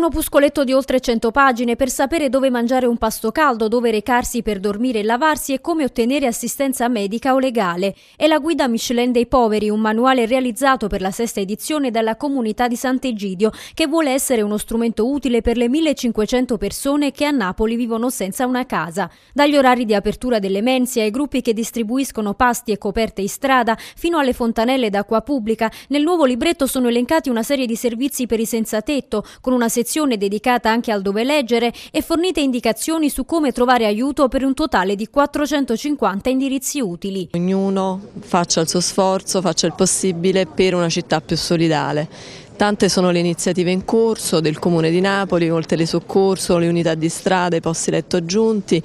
Un opuscoletto di oltre 100 pagine per sapere dove mangiare un pasto caldo, dove recarsi per dormire e lavarsi e come ottenere assistenza medica o legale. È la guida Michelin dei poveri, un manuale realizzato per la sesta edizione dalla comunità di Sant'Egidio, che vuole essere uno strumento utile per le 1500 persone che a Napoli vivono senza una casa. Dagli orari di apertura delle mensie ai gruppi che distribuiscono pasti e coperte in strada, fino alle fontanelle d'acqua pubblica, nel nuovo libretto sono elencati una serie di servizi per i senza tetto, con una sezione sezione dedicata anche al dove leggere e fornite indicazioni su come trovare aiuto per un totale di 450 indirizzi utili. Ognuno faccia il suo sforzo, faccia il possibile per una città più solidale. Tante sono le iniziative in corso del Comune di Napoli, col telesoccorso, le unità di strada, i posti letto aggiunti,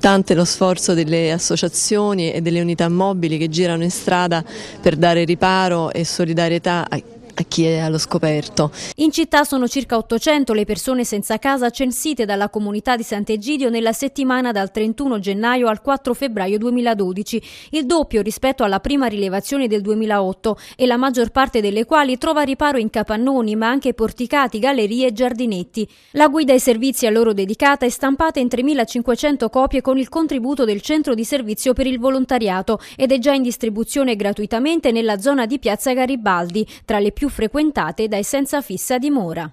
tante lo sforzo delle associazioni e delle unità mobili che girano in strada per dare riparo e solidarietà ai a chi è allo scoperto. In città sono circa 800 le persone senza casa censite dalla comunità di Sant'Egidio nella settimana dal 31 gennaio al 4 febbraio 2012, il doppio rispetto alla prima rilevazione del 2008 e la maggior parte delle quali trova riparo in capannoni ma anche porticati, gallerie e giardinetti. La guida ai servizi a loro dedicata è stampata in 3.500 copie con il contributo del Centro di Servizio per il Volontariato ed è già in distribuzione gratuitamente nella zona di Piazza Garibaldi, tra le più frequentate dai senza fissa dimora.